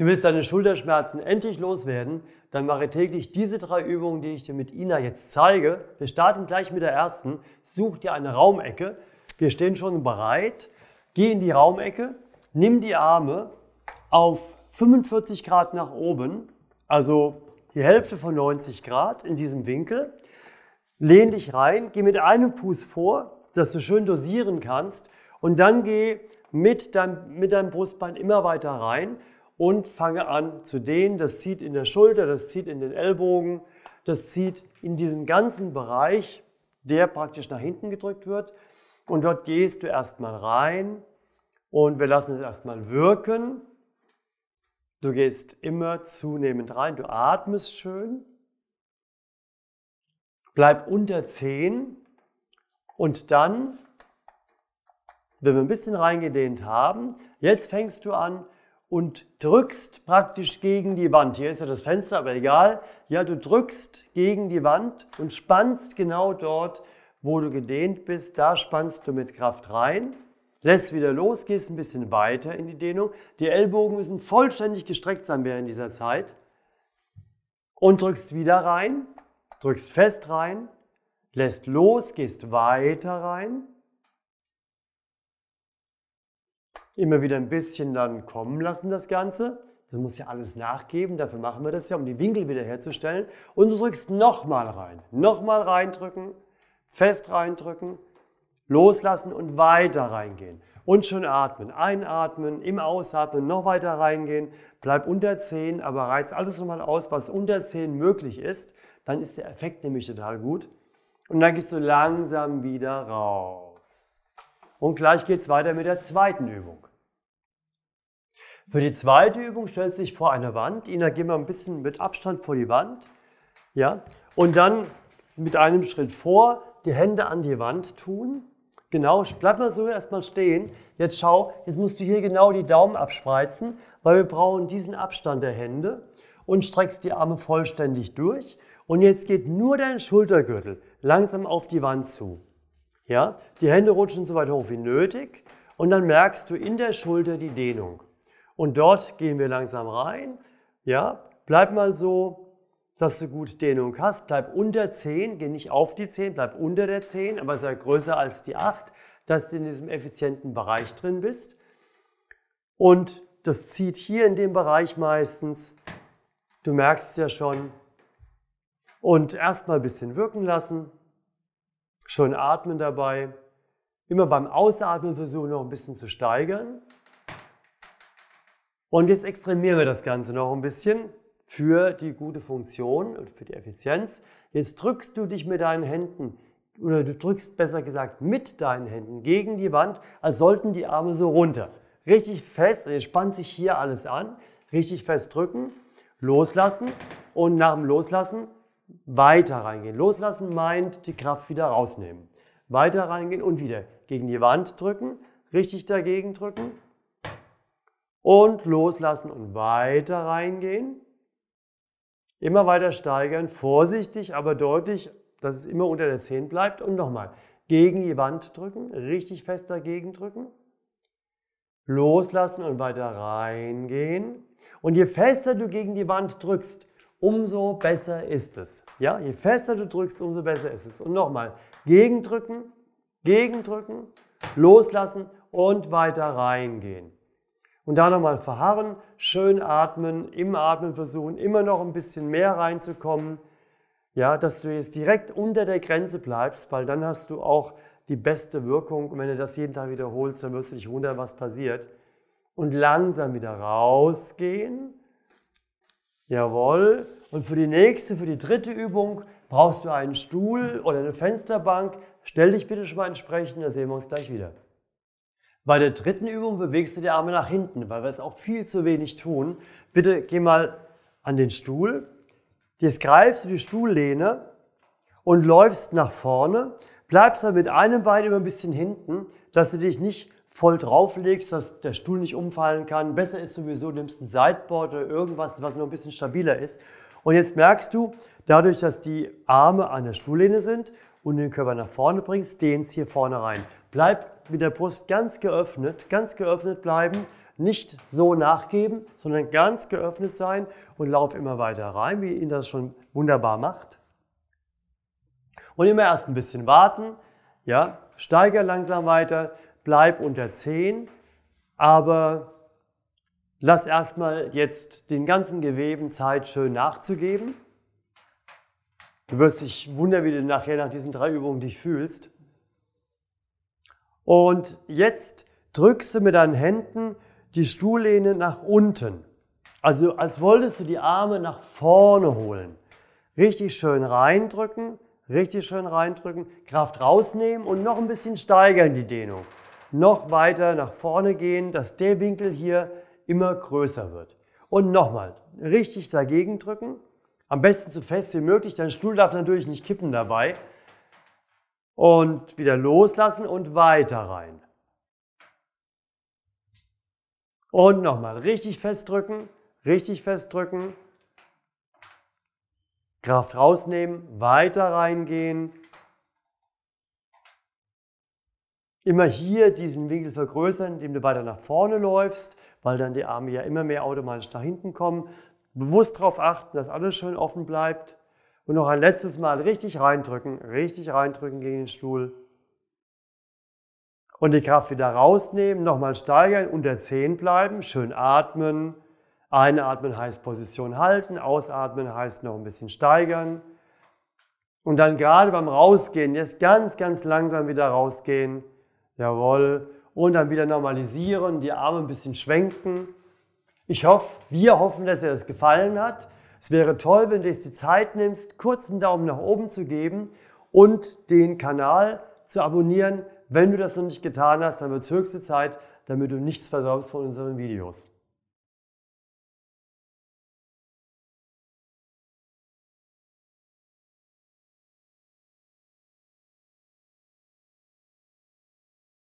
Du willst deine Schulterschmerzen endlich loswerden? Dann mache täglich diese drei Übungen, die ich dir mit Ina jetzt zeige. Wir starten gleich mit der ersten. Such dir eine Raumecke. Wir stehen schon bereit. Geh in die Raumecke, nimm die Arme auf 45 Grad nach oben, also die Hälfte von 90 Grad in diesem Winkel. Lehn dich rein, geh mit einem Fuß vor, dass du schön dosieren kannst und dann geh mit, dein, mit deinem Brustbein immer weiter rein und fange an zu dehnen. Das zieht in der Schulter, das zieht in den Ellbogen, das zieht in diesen ganzen Bereich, der praktisch nach hinten gedrückt wird. Und dort gehst du erstmal rein und wir lassen es erstmal wirken. Du gehst immer zunehmend rein, du atmest schön. Bleib unter 10 und dann, wenn wir ein bisschen reingedehnt haben, jetzt fängst du an, und drückst praktisch gegen die Wand. Hier ist ja das Fenster, aber egal. Ja, du drückst gegen die Wand und spannst genau dort, wo du gedehnt bist. Da spannst du mit Kraft rein, lässt wieder los, gehst ein bisschen weiter in die Dehnung. Die Ellbogen müssen vollständig gestreckt sein während dieser Zeit. Und drückst wieder rein, drückst fest rein, lässt los, gehst weiter rein. immer wieder ein bisschen dann kommen lassen, das Ganze. Das muss ja alles nachgeben, dafür machen wir das ja, um die Winkel wieder herzustellen. Und du drückst nochmal rein, nochmal reindrücken, fest reindrücken, loslassen und weiter reingehen. Und schon atmen, einatmen, im Ausatmen noch weiter reingehen. Bleib unter 10, aber reiz alles nochmal aus, was unter 10 möglich ist. Dann ist der Effekt nämlich total gut. Und dann gehst du langsam wieder raus. Und gleich geht es weiter mit der zweiten Übung. Für die zweite Übung stellst du dich vor eine Wand. Ina, geh mal ein bisschen mit Abstand vor die Wand. Ja? Und dann mit einem Schritt vor die Hände an die Wand tun. Genau, bleib mal so erstmal stehen. Jetzt schau, jetzt musst du hier genau die Daumen abspreizen, weil wir brauchen diesen Abstand der Hände und streckst die Arme vollständig durch. Und jetzt geht nur dein Schultergürtel langsam auf die Wand zu. Ja, die Hände rutschen so weit hoch wie nötig und dann merkst du in der Schulter die Dehnung. Und dort gehen wir langsam rein. Ja, bleib mal so, dass du gut Dehnung hast. Bleib unter 10, geh nicht auf die 10, bleib unter der 10, aber sei größer als die 8, dass du in diesem effizienten Bereich drin bist. Und das zieht hier in dem Bereich meistens. Du merkst es ja schon. Und erstmal ein bisschen wirken lassen. Schön atmen dabei. Immer beim Ausatmen versuchen noch ein bisschen zu steigern. Und jetzt extremieren wir das Ganze noch ein bisschen für die gute Funktion und für die Effizienz. Jetzt drückst du dich mit deinen Händen oder du drückst besser gesagt mit deinen Händen gegen die Wand, als sollten die Arme so runter. Richtig fest, jetzt spannt sich hier alles an, richtig fest drücken, loslassen und nach dem Loslassen weiter reingehen. Loslassen meint die Kraft wieder rausnehmen. Weiter reingehen und wieder gegen die Wand drücken, richtig dagegen drücken und loslassen und weiter reingehen. Immer weiter steigern, vorsichtig, aber deutlich, dass es immer unter der 10 bleibt. Und nochmal, gegen die Wand drücken, richtig fest dagegen drücken. Loslassen und weiter reingehen. Und je fester du gegen die Wand drückst, umso besser ist es. Ja, je fester du drückst, umso besser ist es. Und nochmal, gegendrücken, gegendrücken, loslassen und weiter reingehen. Und da nochmal verharren, schön atmen, im Atmen versuchen, immer noch ein bisschen mehr reinzukommen. Ja, dass du jetzt direkt unter der Grenze bleibst, weil dann hast du auch die beste Wirkung. Und wenn du das jeden Tag wiederholst, dann wirst du dich wundern, was passiert. Und langsam wieder rausgehen. Jawohl. Und für die nächste, für die dritte Übung brauchst du einen Stuhl oder eine Fensterbank. Stell dich bitte schon mal entsprechend, da sehen wir uns gleich wieder. Bei der dritten Übung bewegst du die Arme nach hinten, weil wir es auch viel zu wenig tun. Bitte geh mal an den Stuhl. Jetzt greifst du die Stuhllehne und läufst nach vorne. Bleibst dann mit einem Bein immer ein bisschen hinten, dass du dich nicht voll drauflegst, dass der Stuhl nicht umfallen kann. Besser ist sowieso, nimmst ein Sideboard oder irgendwas, was nur ein bisschen stabiler ist. Und jetzt merkst du, dadurch, dass die Arme an der Stuhllehne sind, und den Körper nach vorne bringst, dehnst hier vorne rein. Bleib mit der Brust ganz geöffnet, ganz geöffnet bleiben, nicht so nachgeben, sondern ganz geöffnet sein und lauf immer weiter rein, wie ihn das schon wunderbar macht. Und immer erst ein bisschen warten, ja, steiger langsam weiter, bleib unter 10, aber lass erstmal jetzt den ganzen Geweben Zeit schön nachzugeben. Du wirst dich wundern, wie du nachher nach diesen drei Übungen dich fühlst. Und jetzt drückst du mit deinen Händen die Stuhllehne nach unten. Also als wolltest du die Arme nach vorne holen. Richtig schön reindrücken, richtig schön reindrücken, Kraft rausnehmen und noch ein bisschen steigern die Dehnung. Noch weiter nach vorne gehen, dass der Winkel hier immer größer wird. Und nochmal, richtig dagegen drücken am besten so fest wie möglich. Dein Stuhl darf natürlich nicht kippen dabei. Und wieder loslassen und weiter rein. Und nochmal richtig festdrücken, richtig festdrücken. Kraft rausnehmen, weiter reingehen. Immer hier diesen Winkel vergrößern, indem du weiter nach vorne läufst, weil dann die Arme ja immer mehr automatisch nach hinten kommen. Bewusst darauf achten, dass alles schön offen bleibt. Und noch ein letztes Mal richtig reindrücken, richtig reindrücken gegen den Stuhl. Und die Kraft wieder rausnehmen, nochmal steigern, unter 10 bleiben, schön atmen. Einatmen heißt Position halten, ausatmen heißt noch ein bisschen steigern. Und dann gerade beim Rausgehen, jetzt ganz, ganz langsam wieder rausgehen. Jawohl. Und dann wieder normalisieren, die Arme ein bisschen schwenken. Ich hoffe, wir hoffen, dass dir das gefallen hat. Es wäre toll, wenn du dir die Zeit nimmst, kurzen Daumen nach oben zu geben und den Kanal zu abonnieren. Wenn du das noch nicht getan hast, dann wird es höchste Zeit, damit du nichts versäumst von unseren Videos.